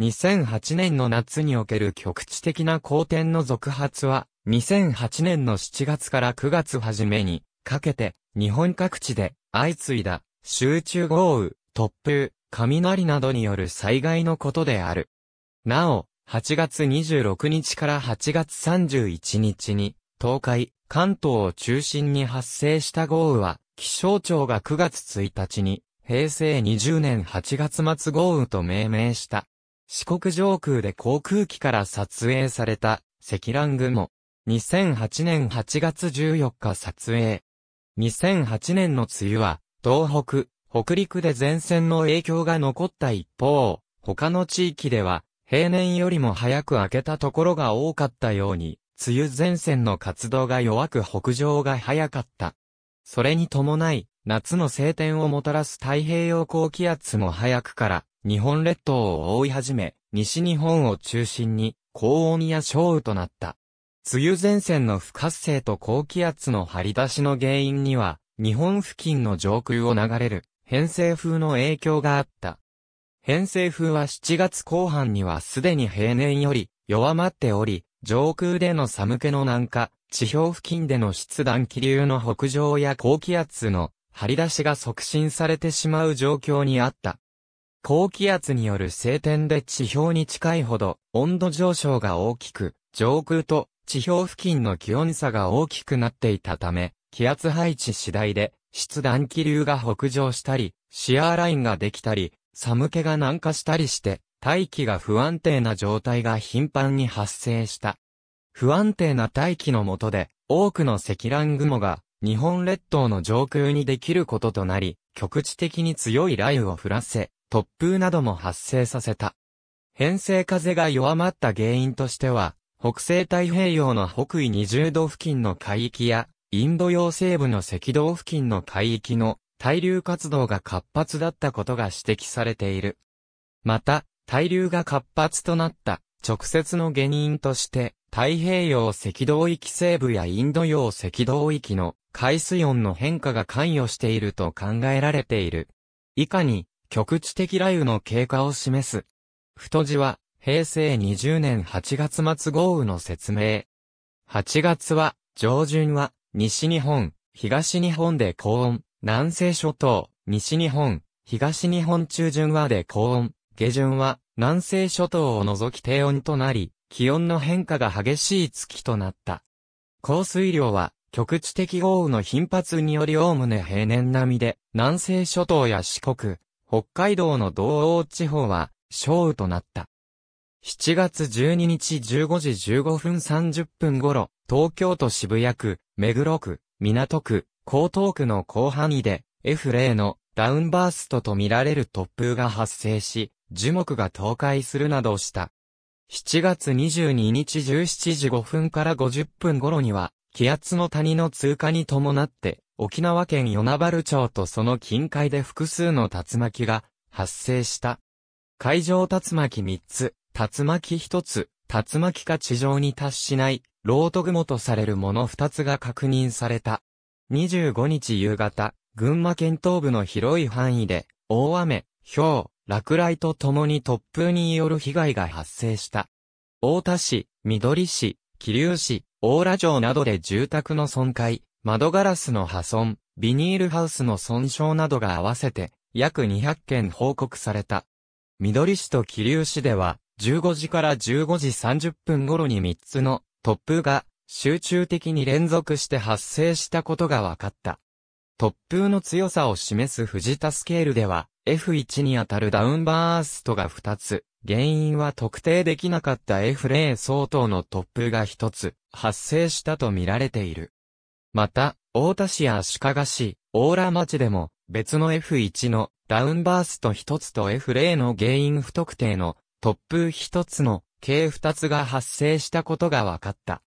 2008年の夏における局地的な好天の続発は、2008年の7月から9月初めに、かけて、日本各地で、相次いだ、集中豪雨、突風、雷などによる災害のことである。なお、8月26日から8月31日に、東海、関東を中心に発生した豪雨は、気象庁が9月1日に、平成20年8月末豪雨と命名した。四国上空で航空機から撮影された積乱雲。2008年8月14日撮影。2008年の梅雨は、東北、北陸で前線の影響が残った一方、他の地域では、平年よりも早く明けたところが多かったように、梅雨前線の活動が弱く北上が早かった。それに伴い、夏の晴天をもたらす太平洋高気圧も早くから、日本列島を覆い始め、西日本を中心に高温や小雨となった。梅雨前線の不活性と高気圧の張り出しの原因には、日本付近の上空を流れる偏西風の影響があった。偏西風は7月後半にはすでに平年より弱まっており、上空での寒気の南下、地表付近での湿暖気流の北上や高気圧の張り出しが促進されてしまう状況にあった。高気圧による晴天で地表に近いほど温度上昇が大きく、上空と地表付近の気温差が大きくなっていたため、気圧配置次第で湿暖気流が北上したり、シアーラインができたり、寒気が南下したりして、大気が不安定な状態が頻繁に発生した。不安定な大気の下で、多くの積乱雲が日本列島の上空にできることとなり、局地的に強い雷雨を降らせ、突風なども発生させた。偏西風が弱まった原因としては、北西太平洋の北緯20度付近の海域や、インド洋西部の赤道付近の海域の対流活動が活発だったことが指摘されている。また、対流が活発となった直接の原因として、太平洋赤道域西部やインド洋赤道域の海水温の変化が関与していると考えられている。以下に、局地的雷雨の経過を示す。太字は、平成20年8月末豪雨の説明。8月は、上旬は、西日本、東日本で高温、南西諸島、西日本、東日本中旬はで高温、下旬は、南西諸島を除き低温となり、気温の変化が激しい月となった。降水量は、局地的豪雨の頻発によりおおむね平年並みで、南西諸島や四国、北海道の道央地方は、正雨となった。7月12日15時15分30分頃、東京都渋谷区、目黒区、港区、江東区の広範囲で、F0 のダウンバーストと見られる突風が発生し、樹木が倒壊するなどした。7月22日17時5分から50分頃には、気圧の谷の通過に伴って、沖縄県与那原町とその近海で複数の竜巻が発生した。海上竜巻3つ、竜巻1つ、竜巻か地上に達しない、ロート雲とされるもの2つが確認された。25日夕方、群馬県東部の広い範囲で、大雨、氷、落雷とともに突風による被害が発生した。大田市、緑市、桐生市、大浦城などで住宅の損壊、窓ガラスの破損、ビニールハウスの損傷などが合わせて約200件報告された。緑市と桐生市では15時から15時30分頃に3つの突風が集中的に連続して発生したことが分かった。突風の強さを示す藤田スケールでは F1 にあたるダウンバーストが2つ、原因は特定できなかった F0 相当の突風が1つ発生したとみられている。また、大田市や足利市、大浦町でも、別の F1 のダウンバースト1つと F0 の原因不特定の突風1つの計2つが発生したことが分かった。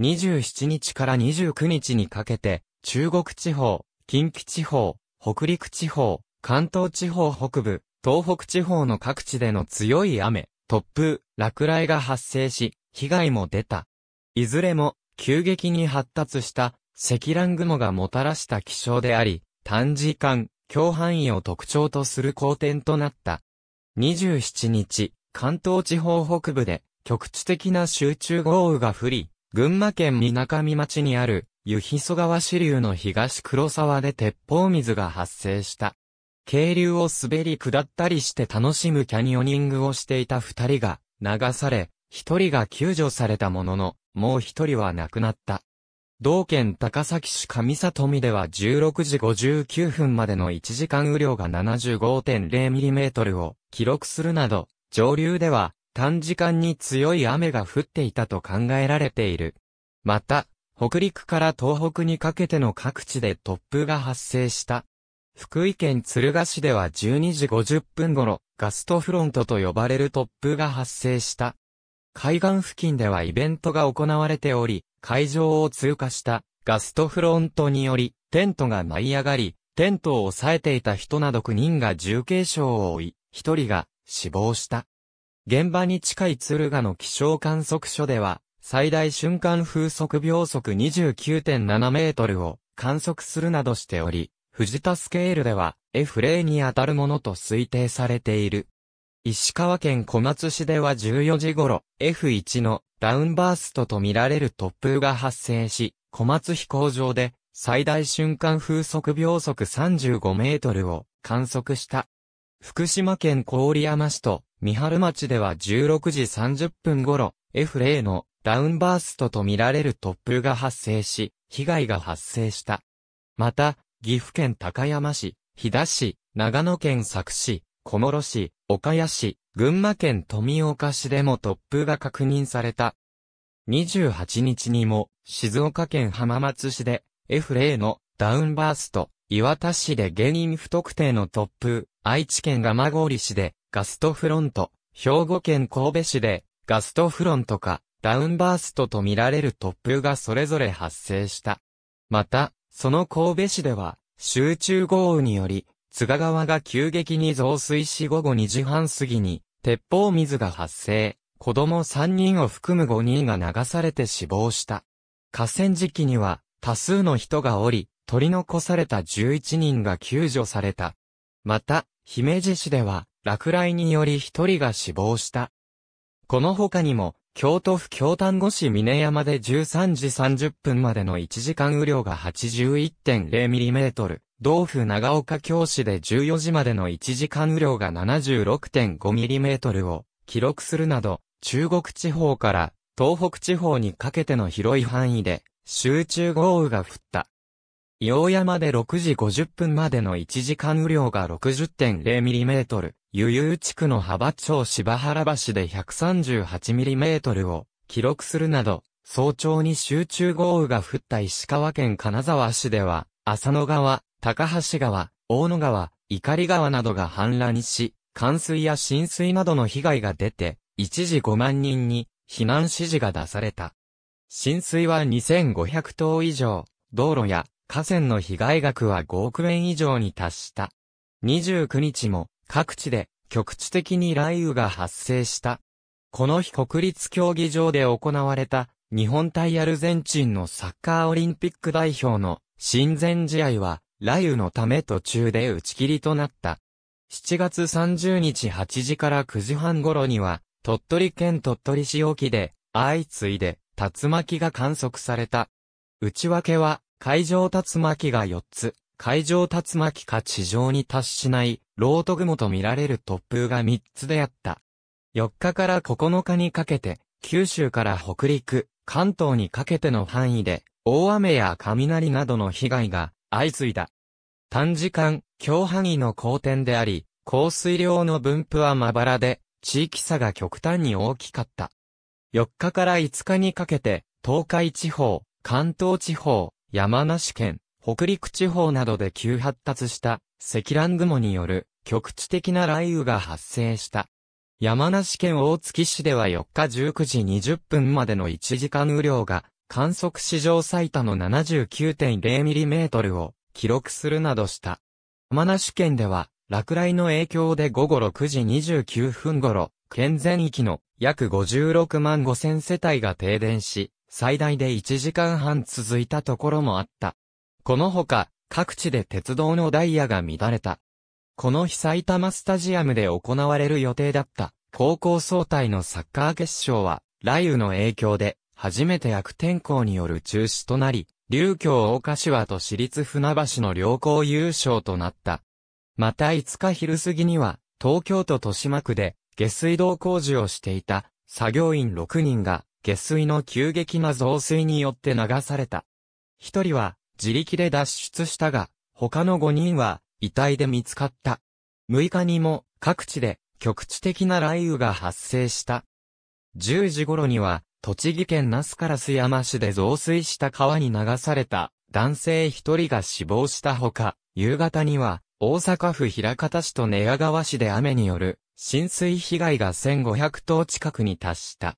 27日から29日にかけて、中国地方、近畿地方、北陸地方、関東地方北部、東北地方の各地での強い雨、突風、落雷が発生し、被害も出た。いずれも、急激に発達した積乱雲がもたらした気象であり、短時間、強範囲を特徴とする好天となった。27日、関東地方北部で局地的な集中豪雨が降り、群馬県かみ町にある湯磯川支流の東黒沢で鉄砲水が発生した。渓流を滑り下ったりして楽しむキャニオニングをしていた二人が流され、一人が救助されたものの、もう一人は亡くなった。同県高崎市上里見では16時59分までの1時間雨量が7 5 0トルを記録するなど、上流では短時間に強い雨が降っていたと考えられている。また、北陸から東北にかけての各地で突風が発生した。福井県敦賀市では12時50分頃、ガストフロントと呼ばれる突風が発生した。海岸付近ではイベントが行われており、会場を通過したガストフロントにより、テントが舞い上がり、テントを押さえていた人など9人が重軽傷を負い、1人が死亡した。現場に近い敦賀の気象観測所では、最大瞬間風速秒速29.7メートルを観測するなどしており、藤田スケールでは F 0に当たるものと推定されている。石川県小松市では14時頃、F1 のダウンバーストとみられる突風が発生し、小松飛行場で最大瞬間風速秒速35メートルを観測した。福島県郡山市と三春町では16時30分頃、F0 のダウンバーストとみられる突風が発生し、被害が発生した。また、岐阜県高山市、飛騨市、長野県佐久市、小諸市、岡谷市、群馬県富岡市でも突風が確認された。28日にも、静岡県浜松市で F0 のダウンバースト、岩田市で原因不特定の突風、愛知県蒲郡市でガストフロント、兵庫県神戸市でガストフロントかダウンバーストと見られる突風がそれぞれ発生した。また、その神戸市では集中豪雨により津賀川が急激に増水し午後2時半過ぎに、鉄砲水が発生、子供3人を含む5人が流されて死亡した。河川敷には、多数の人がおり、取り残された11人が救助された。また、姫路市では、落雷により1人が死亡した。この他にも、京都府京丹後市峰山で13時30分までの1時間雨量が 81.0mm、同府長岡京市で14時までの1時間雨量が7 6 5トルを記録するなど、中国地方から東北地方にかけての広い範囲で集中豪雨が降った。洋山で6時50分までの1時間雨量が6 0 0トル、湯々地区の幅町柴原橋で1 3 8トルを記録するなど、早朝に集中豪雨が降った石川県金沢市では、浅野川、高橋川、大野川、碇川などが氾濫し、冠水や浸水などの被害が出て、一時5万人に避難指示が出された。浸水は2500棟以上、道路や河川の被害額は5億円以上に達した。29日も各地で局地的に雷雨が発生した。この日国立競技場で行われた日本対アルゼンチンのサッカーオリンピック代表の親善試合は雷雨のため途中で打ち切りとなった。7月30日8時から9時半頃には、鳥取県鳥取市沖で、相次いで、竜巻が観測された。内訳は、海上竜巻が4つ、海上竜巻か地上に達しない、ロート雲と見られる突風が3つであった。4日から9日にかけて、九州から北陸、関東にかけての範囲で、大雨や雷などの被害が相次いだ。短時間、強範囲の好天であり、降水量の分布はまばらで、地域差が極端に大きかった。4日から5日にかけて、東海地方、関東地方、山梨県、北陸地方などで急発達した積乱雲による局地的な雷雨が発生した。山梨県大月市では4日19時20分までの1時間雨量が観測史上最多の 79.0mm を記録するなどした。山梨県では、落雷の影響で午後6時29分頃、県全域の約56万5千世帯が停電し、最大で1時間半続いたところもあった。このほか、各地で鉄道のダイヤが乱れた。この日埼玉スタジアムで行われる予定だった高校総体のサッカー決勝は雷雨の影響で初めて悪天候による中止となり、琉京大柏と市立船橋の両校優勝となった。また5日昼過ぎには、東京都豊島区で下水道工事をしていた作業員6人が下水の急激な増水によって流された。1人は自力で脱出したが、他の5人は遺体で見つかった。6日にも各地で局地的な雷雨が発生した。10時頃には栃木県那須烏山市で増水した川に流された男性一人が死亡したほか、夕方には大阪府平方市と寝屋川市で雨による浸水被害が1500棟近くに達した。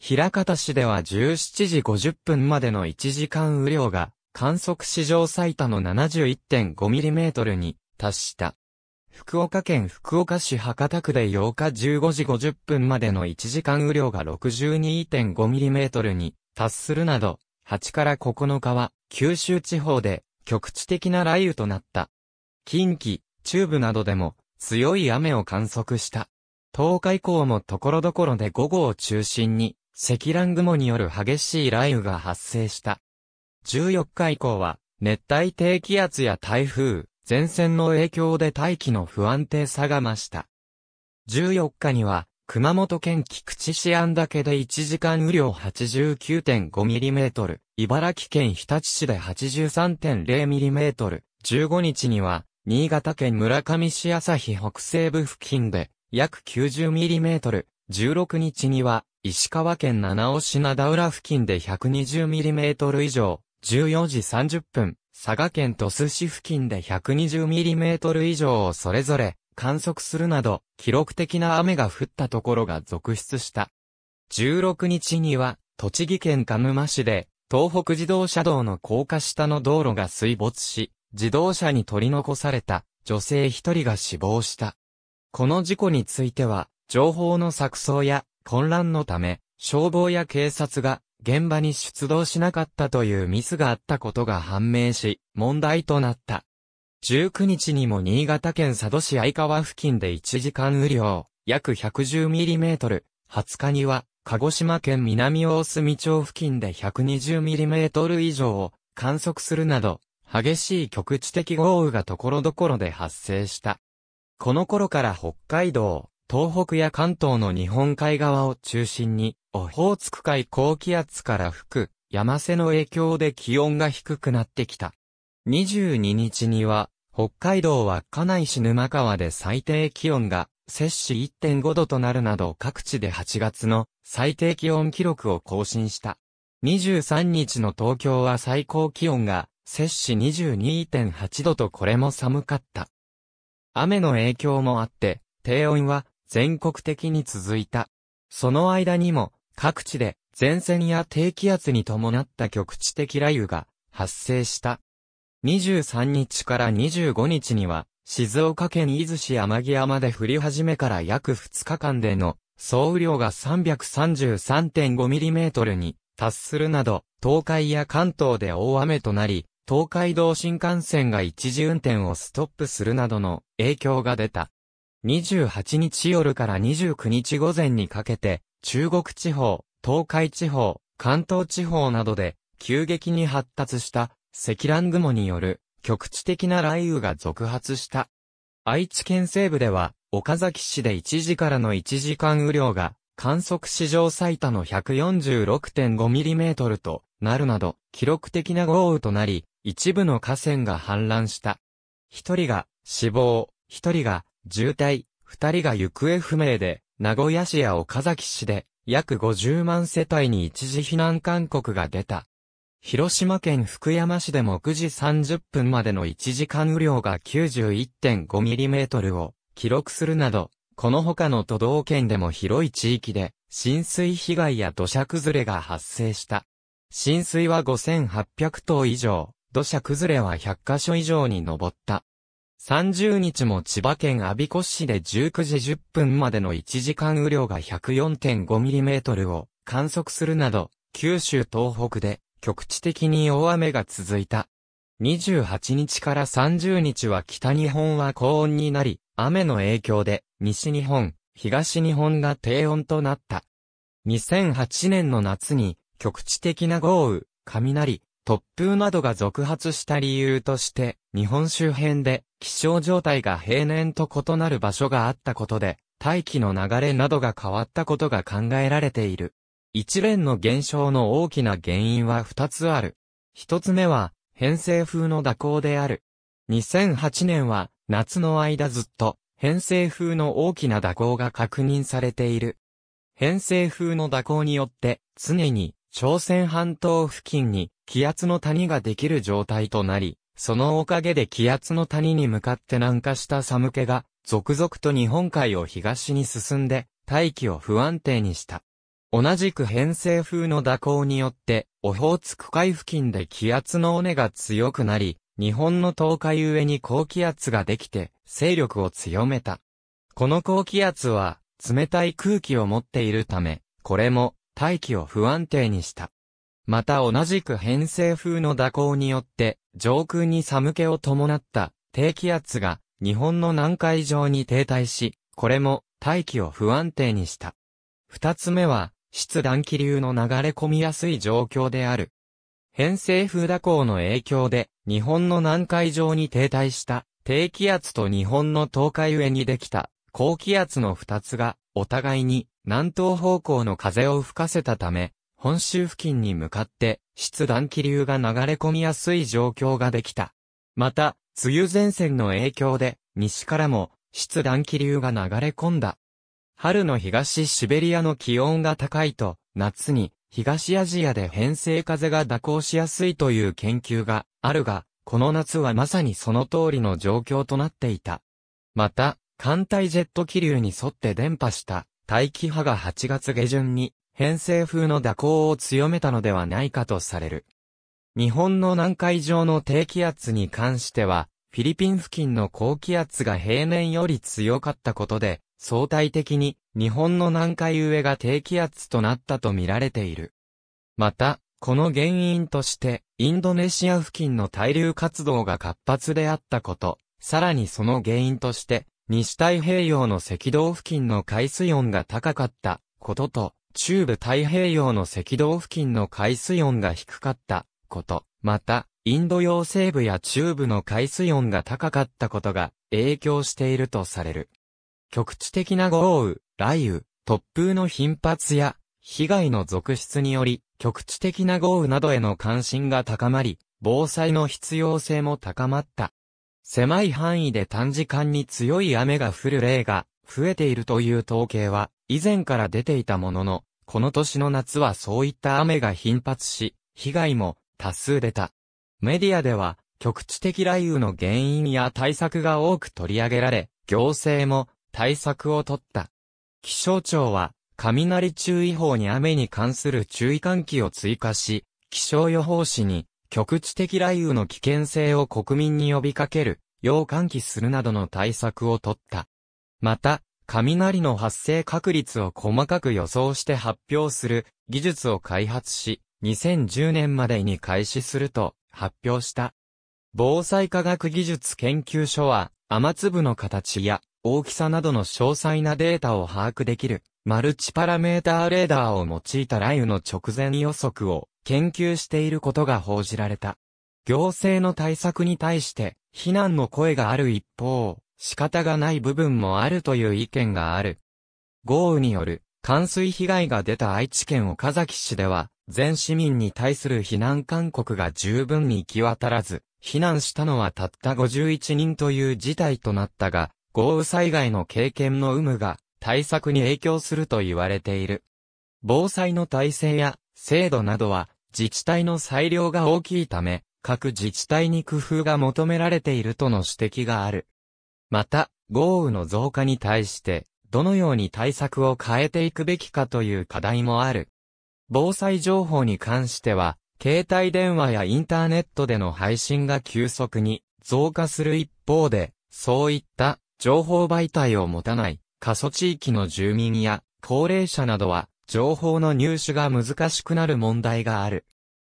平方市では17時50分までの1時間雨量が観測史上最多の7 1 5トルに達した。福岡県福岡市博多区で8日15時50分までの1時間雨量が 62.5mm に達するなど、8から9日は九州地方で局地的な雷雨となった。近畿、中部などでも強い雨を観測した。10日以降も所々で午後を中心に積乱雲による激しい雷雨が発生した。14日以降は熱帯低気圧や台風、前線の影響で大気の不安定さが増した。14日には、熊本県菊池市安岳で1時間雨量8 9 5トル、茨城県日立市で8 3 0トル、15日には、新潟県村上市日北西部付近で約9 0トル、16日には、石川県七尾市灘浦付近で1 2 0トル以上、14時30分、佐賀県鳥栖市付近で 120mm 以上をそれぞれ観測するなど、記録的な雨が降ったところが続出した。16日には、栃木県鹿沼市で、東北自動車道の高架下の道路が水没し、自動車に取り残された女性一人が死亡した。この事故については、情報の錯綜や混乱のため、消防や警察が現場に出動しなかったというミスがあったことが判明し、問題となった。19日にも新潟県佐渡市相川付近で1時間雨量、約1 1 0トル、20日には、鹿児島県南大隅町付近で1 2 0トル以上を観測するなど、激しい局地的豪雨が所々で発生した。この頃から北海道、東北や関東の日本海側を中心に、オホーツク海高気圧から吹く山瀬の影響で気温が低くなってきた。22日には、北海道は稚内市沼川で最低気温が摂氏1.5度となるなど各地で8月の最低気温記録を更新した。23日の東京は最高気温が摂氏22.8度とこれも寒かった。雨の影響もあって、低温は全国的に続いた。その間にも各地で前線や低気圧に伴った局地的雷雨が発生した。23日から25日には、静岡県伊豆市天城山で降り始めから約2日間での総雨量が 333.5mm に達するなど、東海や関東で大雨となり、東海道新幹線が一時運転をストップするなどの影響が出た。28日夜から29日午前にかけて、中国地方、東海地方、関東地方などで急激に発達した積乱雲による局地的な雷雨が続発した。愛知県西部では岡崎市で1時からの1時間雨量が観測史上最多の 146.5mm となるなど記録的な豪雨となり一部の河川が氾濫した。一人が死亡、一人が渋滞、二人が行方不明で名古屋市や岡崎市で約50万世帯に一時避難勧告が出た。広島県福山市でも9時30分までの1時間雨量が9 1 5トルを記録するなど、この他の都道県でも広い地域で浸水被害や土砂崩れが発生した。浸水は5800棟以上、土砂崩れは100カ所以上に上った。30日も千葉県阿鼻子市で19時10分までの1時間雨量が 104.5mm を観測するなど、九州東北で局地的に大雨が続いた。28日から30日は北日本は高温になり、雨の影響で西日本、東日本が低温となった。2008年の夏に局地的な豪雨、雷、突風などが続発した理由として、日本周辺で気象状態が平年と異なる場所があったことで、大気の流れなどが変わったことが考えられている。一連の現象の大きな原因は二つある。一つ目は、偏西風の蛇行である。2008年は、夏の間ずっと、偏西風の大きな蛇行が確認されている。偏西風の蛇行によって、常に、朝鮮半島付近に、気圧の谷ができる状態となり、そのおかげで気圧の谷に向かって南下した寒気が、続々と日本海を東に進んで、大気を不安定にした。同じく偏西風の蛇行によって、オホーツク海付近で気圧の尾根が強くなり、日本の東海上に高気圧ができて、勢力を強めた。この高気圧は、冷たい空気を持っているため、これも、大気を不安定にした。また同じく偏西風の蛇行によって、上空に寒気を伴った低気圧が日本の南海上に停滞し、これも大気を不安定にした。二つ目は、湿暖気流の流れ込みやすい状況である。偏西風蛇行の影響で、日本の南海上に停滞した低気圧と日本の東海上にできた高気圧の二つが、お互いに南東方向の風を吹かせたため、本州付近に向かって、出暖気流が流れ込みやすい状況ができた。また、梅雨前線の影響で、西からも、出暖気流が流れ込んだ。春の東シベリアの気温が高いと、夏に、東アジアで偏西風が蛇行しやすいという研究があるが、この夏はまさにその通りの状況となっていた。また、艦隊ジェット気流に沿って伝播した大気波が8月下旬に偏西風の蛇行を強めたのではないかとされる。日本の南海上の低気圧に関しては、フィリピン付近の高気圧が平年より強かったことで、相対的に日本の南海上が低気圧となったと見られている。また、この原因として、インドネシア付近の対流活動が活発であったこと、さらにその原因として、西太平洋の赤道付近の海水温が高かったことと中部太平洋の赤道付近の海水温が低かったこと、また、インド洋西部や中部の海水温が高かったことが影響しているとされる。局地的な豪雨、雷雨、突風の頻発や被害の続出により、局地的な豪雨などへの関心が高まり、防災の必要性も高まった。狭い範囲で短時間に強い雨が降る例が増えているという統計は以前から出ていたものの、この年の夏はそういった雨が頻発し、被害も多数出た。メディアでは局地的雷雨の原因や対策が多く取り上げられ、行政も対策を取った。気象庁は雷注意報に雨に関する注意喚起を追加し、気象予報士に局地的雷雨の危険性を国民に呼びかける、要喚起するなどの対策を取った。また、雷の発生確率を細かく予想して発表する技術を開発し、2010年までに開始すると発表した。防災科学技術研究所は、雨粒の形や大きさなどの詳細なデータを把握できる、マルチパラメーターレーダーを用いた雷雨の直前予測を研究していることが報じられた。行政の対策に対して、非難の声がある一方、仕方がない部分もあるという意見がある。豪雨による冠水被害が出た愛知県岡崎市では、全市民に対する避難勧告が十分に行き渡らず、避難したのはたった51人という事態となったが、豪雨災害の経験の有無が対策に影響すると言われている。防災の体制や制度などは自治体の裁量が大きいため、各自治体に工夫が求められているとの指摘がある。また、豪雨の増加に対して、どのように対策を変えていくべきかという課題もある。防災情報に関しては、携帯電話やインターネットでの配信が急速に増加する一方で、そういった情報媒体を持たない過疎地域の住民や高齢者などは情報の入手が難しくなる問題がある。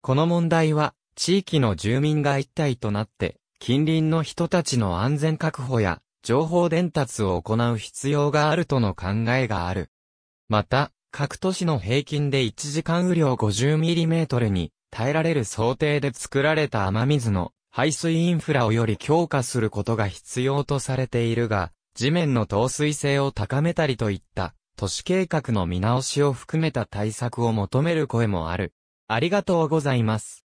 この問題は地域の住民が一体となって近隣の人たちの安全確保や情報伝達を行う必要があるとの考えがある。また、各都市の平均で1時間雨量 50mm に耐えられる想定で作られた雨水の排水インフラをより強化することが必要とされているが、地面の透水性を高めたりといった都市計画の見直しを含めた対策を求める声もある。ありがとうございます。